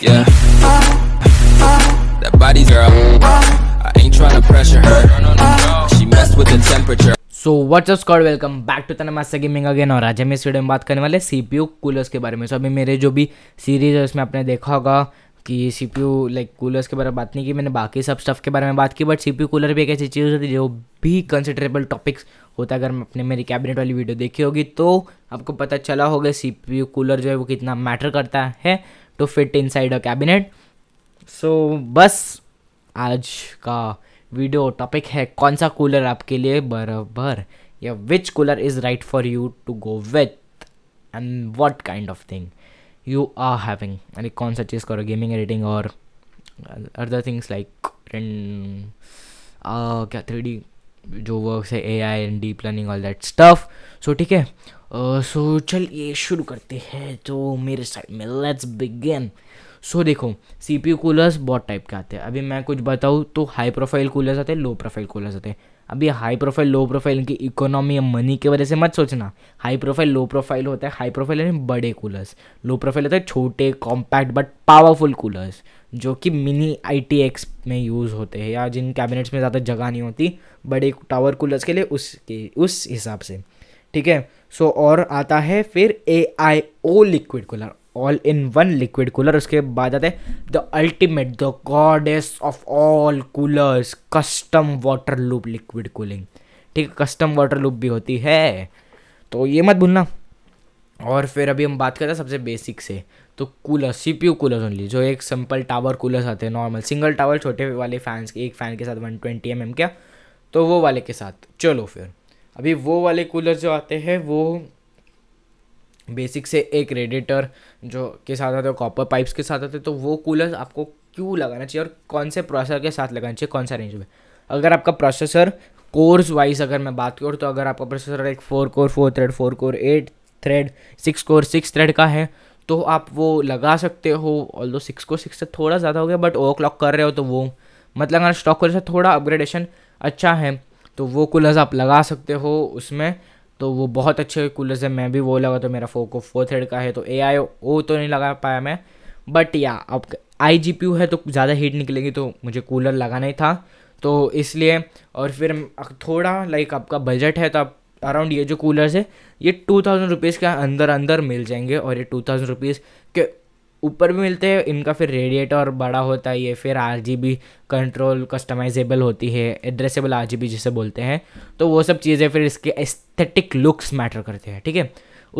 Yeah. That body's girl. I ain't trying to pressure her. She messed with the temperature. So what up squad welcome back to Master Gaming again और आज हम इस video में बात करने वाले सी P U coolers के बारे में सो अभी मेरे जो भी सीरीज़ है उसमें आपने देखा होगा कि C P U like coolers के बारे में बात नहीं की मैंने बाकी सब स्टफ़ के बारे में बात की but C P U cooler भी एक ऐसी चीज़ होती है जो भी कंसिडरेबल टॉपिक्स होता है अगर मैं अपने मेरी कैबिनेट वाली वीडियो देखी होगी तो आपको पता चला होगा सी पी यू कूलर जो है वो कितना मैटर करता है to fit inside a cabinet so बस आज का वीडियो टॉपिक है कौन सा कूलर आपके लिए बराबर या which cooler is right for you to go with and what kind of thing you are having यानी कौन सा चीज़ करो गेमिंग एडिटिंग और अदर थिंग्स लाइक क्या थ्री डी जो वर्क है A I and deep learning all that stuff so ठीक है सो uh, चलिए शुरू करते हैं तो मेरे साइड में लेट्स बिगेन सो देखो सी पी यू कूलर्स बहुत टाइप के आते हैं अभी मैं कुछ बताऊँ तो हाई प्रोफाइल कूलर्स आते हैं लो प्रोफाइल कूलर्स आते हैं अभी हाई प्रोफाइल लो प्रोफाइल इनकी इकोनॉमी या मनी की वजह से मत सोचना हाई प्रोफाइल लो प्रोफाइल होता है हाई प्रोफाइल यानी बड़े कूलर्स लो प्रोफाइल होता है छोटे कॉम्पैक्ट बट पावरफुल कूलर्स जो कि मिनी आई टी एक्स में यूज़ होते हैं या जिन कैबिनेट्स में ज़्यादा जगह नहीं होती बड़े टावर कूलर्स के लिए उसके उस हिसाब से ठीक है सो और आता है फिर A I O liquid cooler all in one liquid cooler उसके बाद आते हैं the ultimate the goddess of all coolers custom water loop liquid cooling ठीक है कस्टम वाटर लूप भी होती है तो ये मत भूलना और फिर अभी हम बात करते हैं सबसे बेसिक से तो cooler C P U cooler only जो एक सिंपल टावर कूलर्स आते हैं नॉर्मल सिंगल टावर छोटे वाले फैंस के एक फ़ैन के साथ वन ट्वेंटी एम एम क्या तो वो वाले के साथ चलो फिर अभी वो वाले कूलर जो आते हैं वो बेसिक से एक रेडिएटर जो के साथ आते हैं कॉपर पाइप्स के साथ आते हैं तो वो कूलर आपको क्यों लगाना चाहिए और कौन से प्रोसेसर के साथ लगाना चाहिए कौन सा रेंज में अगर आपका प्रोसेसर कोर्स वाइज अगर मैं बात करूँ तो अगर आपका प्रोसेसर एक four core four thread four core eight thread six core six thread का है तो आप वो लगा सकते हो ऑल दो सिक्स को सिक्स से थोड़ा ज़्यादा हो गया बट ओ क्लॉक कर रहे हो तो वो मत लगाना स्टॉक कोर से थोड़ा अपग्रेडेशन अच्छा है तो वो कूलर्स आप लगा सकते हो उसमें तो वो बहुत अच्छे कूलर्स है मैं भी वो लगा तो मेरा फोको फोर थ्रेड का है तो ए आई ओ तो नहीं लगा पाया मैं बट या अब आई जी पी यू है तो ज़्यादा हीट निकलेगी तो मुझे कूलर लगाना ही था तो इसलिए और फिर थोड़ा लाइक आपका बजट है तो आप अराउंड ये जो कूलर्स है ये टू थाउजेंड रुपीज़ के अंदर अंदर मिल जाएंगे और ये टू थाउजेंड रुपीज़ के ऊपर भी मिलते हैं इनका फिर रेडिएटर बड़ा होता है ये फिर R G B control customisable होती है एड्रेसेबल आर जी बी जिसे बोलते हैं तो वो सब चीज़ें फिर इसके एस्थेटिक लुक्स मैटर करते हैं ठीक है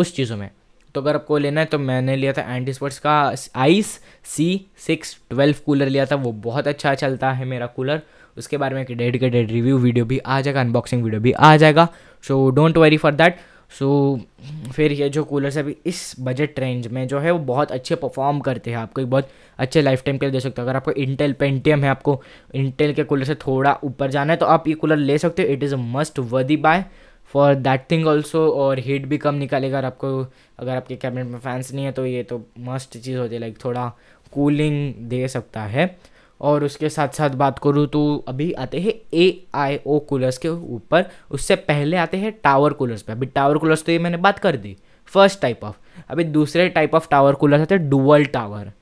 उस चीज़ों में तो अगर आपको लेना है तो मैंने लिया था एंटी स्पोर्ट्स का ice C six twelve cooler लिया था वो बहुत अच्छा चलता है मेरा कूलर उसके बारे में एक डेडिकेटेड रिव्यू वीडियो भी आ जाएगा अनबॉक्सिंग वीडियो भी आ जाएगा so don't worry for that so फिर ये जो कूलर्स अभी इस बजट रेंज में जो है वो बहुत अच्छे परफॉर्म करते हैं आपको एक बहुत अच्छे लाइफ टाइम के लिए दे सकते हो अगर आपको इंटेल पेंटियम है आपको इंटेल के कूलर से थोड़ा ऊपर जाना है तो आप ये कूलर ले सकते हो it is a must worthy buy for that thing also और हीट भी कम निकालेगा अगर आपको अगर आपके कैबिनेट में फैंस नहीं है तो ये तो मस्ट चीज़ होती है लाइक थोड़ा कूलिंग दे सकता है और उसके साथ साथ बात करूँ तो अभी आते हैं ए आई ओ कूलर्स के ऊपर उससे पहले आते हैं टावर कूलर्स पे अभी टावर कूलर्स तो ये मैंने बात कर दी फर्स्ट टाइप ऑफ अभी दूसरे टाइप ऑफ टावर कूलर्स आते हैं डुअल टावर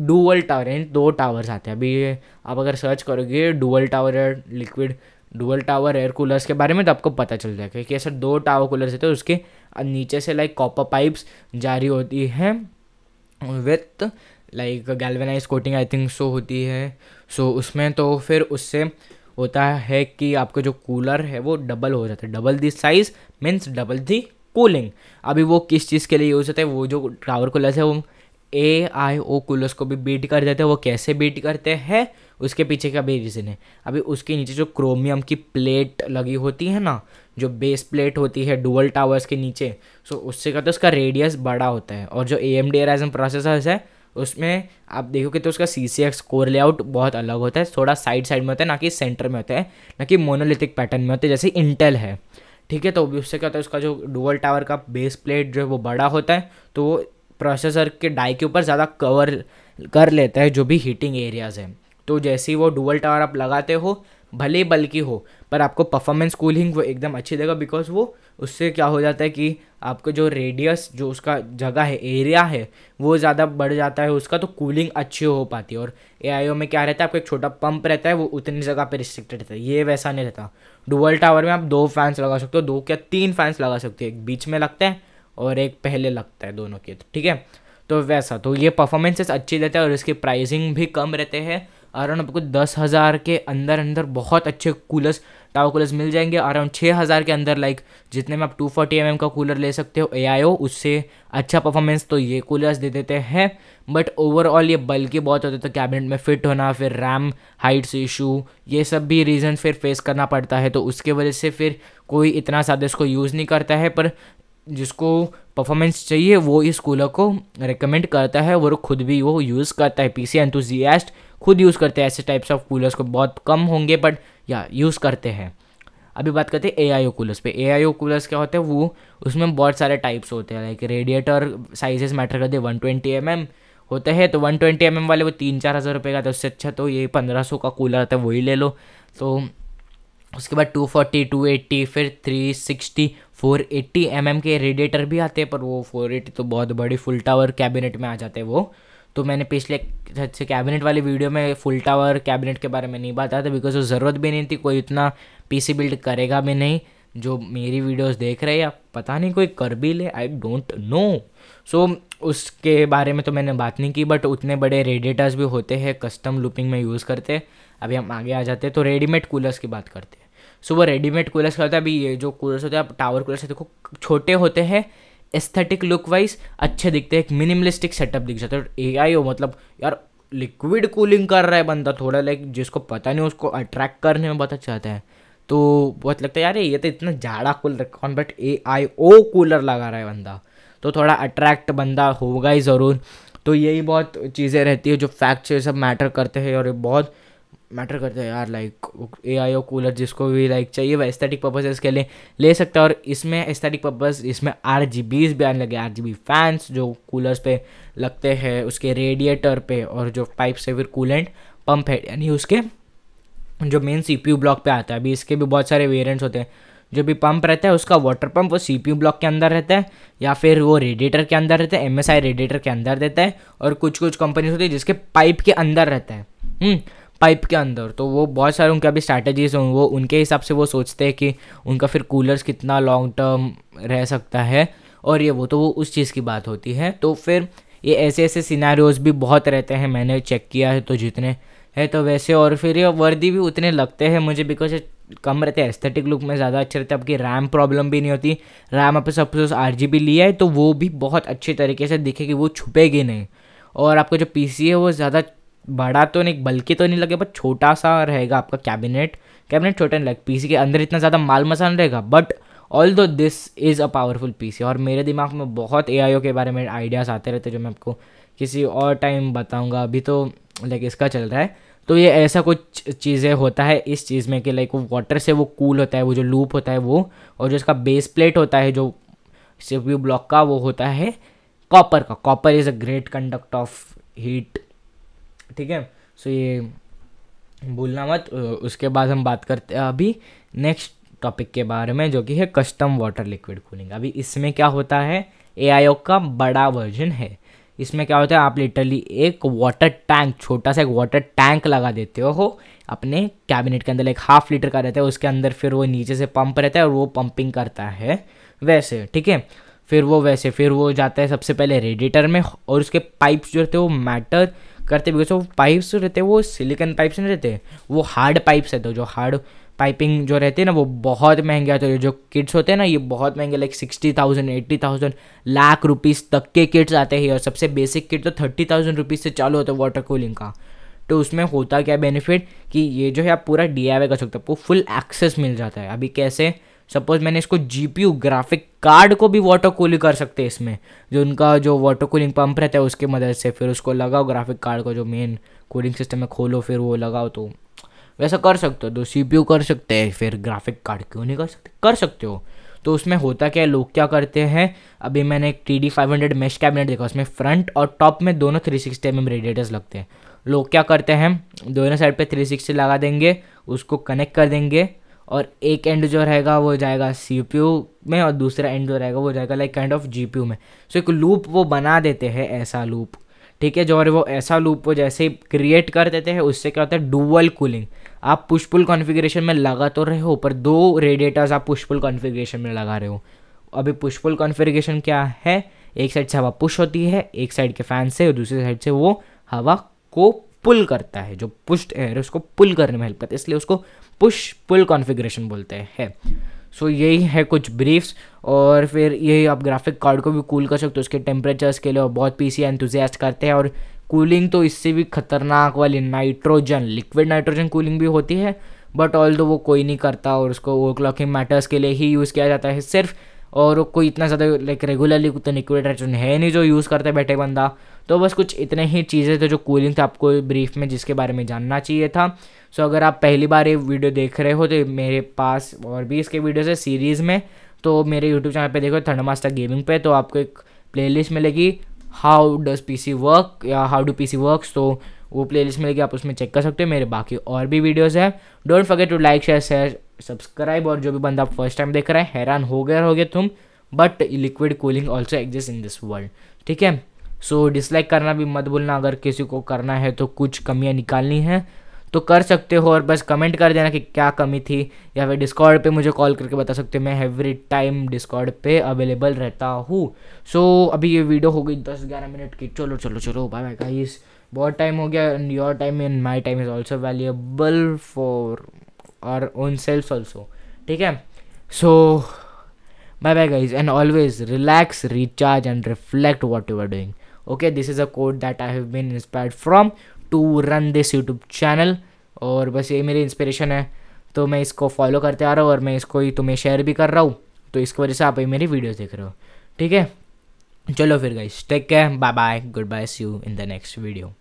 डुअल टावर यानी दो टावर्स आते हैं अभी आप अगर सर्च करोगे dual tower air liquid dual tower air coolers के बारे में तो आपको पता चल जाएगा कि ऐसा दो टावर कूलर्स होते हैं उसके नीचे से लाइक कॉपर पाइप्स जारी होती हैं with like galvanize coating I think so होती है सो so, उसमें तो फिर उससे होता है कि आपका जो कूलर है वो डबल हो जाता है double the size means double the cooling अभी वो किस चीज़ के लिए यूज़ होता है वो जो टावर कूलर्स है वो ए आई ओ कूलर्स को भी बीट कर देते हैं वो कैसे बीट करते हैं उसके पीछे का भी रीज़न है अभी उसके नीचे जो क्रोमियम की प्लेट लगी होती है ना जो बेस प्लेट होती है डुअल टावर्स के नीचे सो उससे क्या तो उसका रेडियस बड़ा होता है और जो ए एम डी प्रोसेसर्स है उसमें आप देखोगे तो उसका C C X core layout बहुत अलग होता है थोड़ा साइड साइड में होता है ना कि सेंटर में होता है ना कि मोनोलिथिक पैटर्न में होता है जैसे इंटेल है ठीक है तो उससे क्या होता है उसका जो डुअल टावर का बेस प्लेट जो है वो बड़ा होता है तो वो प्रोसेसर के डाई के ऊपर ज़्यादा कवर कर लेता है जो भी हीटिंग एरियाज़ हैं तो जैसे ही वो डुअल टावर आप लगाते हो भले बल्कि हो पर आपको परफॉर्मेंस कूलिंग वो एकदम अच्छी देगा बिकॉज वो उससे क्या हो जाता है कि आपको जो रेडियस जो उसका जगह है एरिया है वो ज़्यादा बढ़ जाता है उसका तो कूलिंग अच्छी हो पाती है और ए में क्या रहता है आपको एक छोटा पंप रहता है वो उतनी जगह पर रिस्ट्रिक्टेड रहता है ये वैसा नहीं रहता डुअल टावर में आप दो फैंस लगा सकते हो दो या तीन फैंस लगा सकते हो एक बीच में लगता है और एक पहले लगता है दोनों के ठीक है तो वैसा तो ये परफॉर्मेंसेस अच्छी देता है और इसकी प्राइसिंग भी कम रहते हैं अराउंड आपको दस हज़ार के अंदर अंदर बहुत अच्छे कूलर्स टावर कूलर्स मिल जाएंगे अराउंड छः हज़ार के अंदर लाइक जितने में आप टू फोर्टी एम का कूलर ले सकते हो ए आई उससे अच्छा परफॉर्मेंस तो ये कूलर्स दे देते हैं बट ओवरऑल ये बल्कि बहुत होते तो कैबिनेट में फिट होना फिर रैम हाइट्स इशू ये सब भी रीज़न फिर फेस करना पड़ता है तो उसके वजह से फिर कोई इतना ज़्यादा इसको यूज़ नहीं करता है पर जिसको परफॉर्मेंस चाहिए वो इस कूलर को रिकमेंड करता है और खुद भी वो यूज़ करता है पी सी एंथुजियास्ट खुद यूज़ करते हैं ऐसे टाइप्स ऑफ कूलर्स को बहुत कम होंगे बट या यूज़ करते हैं अभी बात करते हैं ए आई ओ कूलर्स पे ए आई ओ कूलर्स क्या होते हैं वो उसमें बहुत सारे टाइप्स होते हैं लाइक रेडिएटर साइजेस मैटर करते हैं वन ट्वेंटी एम एम होते हैं तो वन ट्वेंटी एम एम वाले वो तीन चार हज़ार रुपये का तो उससे अच्छा तो ये पंद्रह सौ का कूलर आता है वही ले लो तो उसके बाद टू फोर्टी टू एट्टी फिर three sixty four eighty M M के रेडिएटर भी आते हैं पर वो फोर एट्टी तो बहुत बड़ी फुल टावर कैबिनेट में आ जाते हैं वो तो मैंने पिछले से कैबिनेट वाली वीडियो में फुल टावर कैबिनेट के बारे में नहीं बताया था बिकॉज वो ज़रूरत भी नहीं थी कोई इतना पीसी बिल्ड करेगा भी नहीं जो मेरी वीडियोस देख रहे हैं या पता नहीं कोई कर भी ले आई डोंट नो सो उसके बारे में तो मैंने बात नहीं की बट उतने बड़े रेडिएटर्स भी होते हैं कस्टम लुपिंग में यूज़ करते अभी हम आगे आ जाते हैं तो रेडीमेड कूलर्स की बात करते हैं सो वो रेडीमेड कूलर्स का होता है अभी ये जो कूलर्स होते हैं आप टावर कूलर्स देखो छोटे होते हैं एस्थेटिक लुक वाइज अच्छे दिखते हैं एक मिनिमलिस्टिक सेटअप दिख जाता है ए आई हो मतलब यार लिक्विड कूलिंग कर रहा है बंदा थोड़ा लाइक जिसको पता नहीं उसको अट्रैक्ट करने में बहुत अच्छा आता है तो बहुत लगता है यार ये तो इतना जाड़ा कूलर कौन but A I O cooler लगा रहा है बंदा तो थोड़ा अट्रैक्ट बंदा होगा ही ज़रूर तो यही बहुत चीज़ें रहती है जो फैक्ट्स ये सब मैटर करते हैं और ये बहुत मैटर करता है यार like a I O cooler जिसको भी लाइक चाहिए वह एस्थेटिक पर्पजेज के लिए ले सकता है और इसमें एस्थेटिक पर्पज़ इसमें आर जी बीज भी आने लगे आर जी बी फैंस जो कूलर्स पे लगते हैं उसके रेडिएटर पे और जो पाइप से फिर कूलेंट पंप है यानी उसके जो main C P U block पे आता है अभी इसके भी बहुत सारे वेरियंट्स होते हैं जो भी पंप रहता है उसका वाटर पंप वो सी पी यू ब्लॉक के अंदर रहता है या फिर वो रेडिएटर के अंदर रहता है एम एस आई रेडिएटर के अंदर देता है और कुछ कुछ कंपनीज होती है जिसके पाइप के अंदर रहता है पाइप के अंदर तो वो बहुत सारे उनके अभी स्ट्रैटेजीज हों वो उनके हिसाब से वो सोचते हैं कि उनका फिर कूलर्स कितना लॉन्ग टर्म रह सकता है और ये वो तो वो उस चीज़ की बात होती है तो फिर ये ऐसे ऐसे सिनारीज भी बहुत रहते हैं मैंने चेक किया है तो जितने है तो वैसे और फिर ये वर्दी भी उतने लगते हैं मुझे बिकॉज कम रहते हैं एस्थेटिक लुक में ज़्यादा अच्छे रहते हैं आपकी रैम प्रॉब्लम भी नहीं होती रैम आपने सपोज आठ जी बी लिया है तो वो भी बहुत अच्छे तरीके से दिखे कि वो छुपेगी नहीं और आपका जो पी सी है वो ज़्यादा बड़ा तो नहीं बल्कि तो नहीं लगे बट छोटा सा रहेगा आपका कैबिनेट कैबिनेट छोटा नहीं लगेगा पीसी के अंदर इतना ज़्यादा माल मसान रहेगा but although this is a powerful PC और मेरे दिमाग में बहुत ए के बारे में आइडियाज़ आते रहते जो मैं आपको किसी और टाइम बताऊँगा अभी तो लाइक इसका चल रहा है तो ये ऐसा कुछ चीज़ें होता है इस चीज़ में कि लाइक वो वाटर से वो कूल होता है वो जो लूप होता है वो और जो इसका बेस प्लेट होता है जो सी ब्लॉक का वो होता है कॉपर का copper is a great conduct of heat ठीक है सो ये भूलना मत उसके बाद हम बात करते हैं अभी नेक्स्ट टॉपिक के बारे में जो कि है कस्टम वाटर लिक्विड कूलिंग अभी इसमें क्या होता है ए का बड़ा वर्जन है इसमें क्या होता है आप लिटरली एक वाटर टैंक छोटा सा एक वाटर टैंक लगा देते हो अपने कैबिनेट के अंदर एक हाफ लीटर का रहता है उसके अंदर फिर वो नीचे से पंप रहता है और वो पंपिंग करता है वैसे ठीक है फिर वो वैसे फिर वो जाता है सबसे पहले रेडिएटर में और उसके पाइप्स जो रहते हैं वो मैटर करते बिकॉज वो पाइप्स रहते वो सिलिकन पाइप्स नहीं रहते वो हार्ड पाइप्स रहते जो हार्ड पाइपिंग जो रहती है ना वो बहुत महंगे आते हैं जो किट्स होते हैं ना ये बहुत महंगे like sixty thousand eighty thousand lakh rupees तक के किट्स आते हैं और सबसे बेसिक किट तो थर्टी थाउजेंड रुपीज़ से चालू होता है वाटर कूलिंग का तो उसमें होता क्या बेनिफिट कि ये जो है आप पूरा डी कर सकते हो आपको फुल एक्सेस मिल जाता है अभी कैसे सपोज मैंने इसको जी ग्राफिक कार्ड को भी वाटर कूलिंग कर सकते हैं इसमें जो उनका जो वाटर कूलिंग पंप रहता है उसके मदद से फिर उसको लगाओ ग्राफिक कार्ड को जो मेन कूलिंग सिस्टम है खोलो फिर वो लगाओ तो वैसा कर सकते हो तो सी कर सकते हैं फिर ग्राफिक कार्ड क्यों नहीं कर सकते कर सकते हो तो उसमें होता क्या है लोग क्या करते हैं अभी मैंने एक T D five hundred mesh cabinet देखा उसमें फ्रंट और टॉप में दोनों three sixty M M radiators लगते हैं लोग क्या करते हैं दोनों साइड पे थ्री सिक्सटी लगा देंगे उसको कनेक्ट कर देंगे और एक एंड जो रहेगा वो जाएगा सी में और दूसरा एंड जो रहेगा वो जाएगा लाइक काइंड ऑफ जी में सो so, एक लूप वो बना देते हैं ऐसा लूप ठीक है जो और वो ऐसा लूप वो जैसे क्रिएट कर देते हैं उससे क्या होता है डुअल कूलिंग आप पुश पुल कॉन्फ़िगरेशन में लगा तो रहे हो पर दो रेडिएटर्स आप पुश पुल कॉन्फ़िगरेशन में लगा रहे हो अभी पुश पुल कॉन्फ़िगरेशन क्या है एक साइड से हवा पुश होती है एक साइड के फैन से और दूसरी साइड से वो हवा को पुल करता है जो पुश्ड एयर है उसको पुल करने में हेल्प करता है इसलिए उसको पुश पुल कॉन्फ़िगरेशन बोलते हैं सो so, यही है कुछ ब्रीफ्स और फिर यही आप ग्राफिक कार्ड को भी कूल कर सकते हो उसके टेम्परेचर्स के लिए और बहुत पी सी एंथुजियास्ट करते हैं और कूलिंग तो इससे भी खतरनाक वाली नाइट्रोजन लिक्विड नाइट्रोजन कूलिंग भी होती है बट ऑल दो वो कोई नहीं करता और उसको ओवर क्लॉकिंग मैटर्स के लिए ही यूज़ किया जाता है सिर्फ और कोई इतना ज़्यादा लाइक रेगुलरली तो लिक्विड नाइट्रोजन है नहीं जो यूज़ करते बैठे बंदा तो बस कुछ इतने ही चीज़ें थे जो कूलिंग थे आपको ब्रीफ में जिसके बारे में जानना चाहिए था सो अगर आप पहली बार ये वीडियो देख रहे हो तो मेरे पास और भी इसके वीडियोज़ है सीरीज़ में तो मेरे यूट्यूब चैनल पे देखो थर्ड मास्टर गेमिंग पे तो आपको एक प्लेलिस्ट मिलेगी हाउ डज पीसी वर्क या हाउ डू पीसी वर्क तो वो प्लेलिस्ट मिलेगी आप उसमें चेक कर सकते हो मेरे बाकी और भी वीडियोस हैं don't forget to like share share subscribe और जो भी बंदा आप फर्स्ट टाइम देख रहे हैं हैरान हो गए हो गए तुम but liquid cooling also exist in this world ठीक है सो डिसलाइक करना भी मत भूलना अगर किसी को करना है तो कुछ कमियाँ निकालनी हैं तो कर सकते हो और बस कमेंट कर देना कि क्या कमी थी या फिर डिस्कॉर्ड पे मुझे कॉल करके बता सकते हो मैं एवरी टाइम डिस्कॉर्ड पे अवेलेबल रहता हूँ सो so, अभी ये वीडियो हो गई दस ग्यारह मिनट की चलो चलो चलो बाय बाय गाइस बहुत टाइम हो गया and your time and my time is also valuable for our own self also ठीक है so bye bye guys and always relax recharge and reflect what you are doing okay this is a code that i have been inspired from to run this youtube channel और बस ये मेरी inspiration है तो मैं इसको follow करते आ रहा हूँ और मैं इसको ही तुम्हें शेयर भी कर रहा हूँ तो इसकी वजह से आप ये मेरी वीडियोस देख रहे हो ठीक है चलो फिर guys take care bye bye goodbye see you in the next video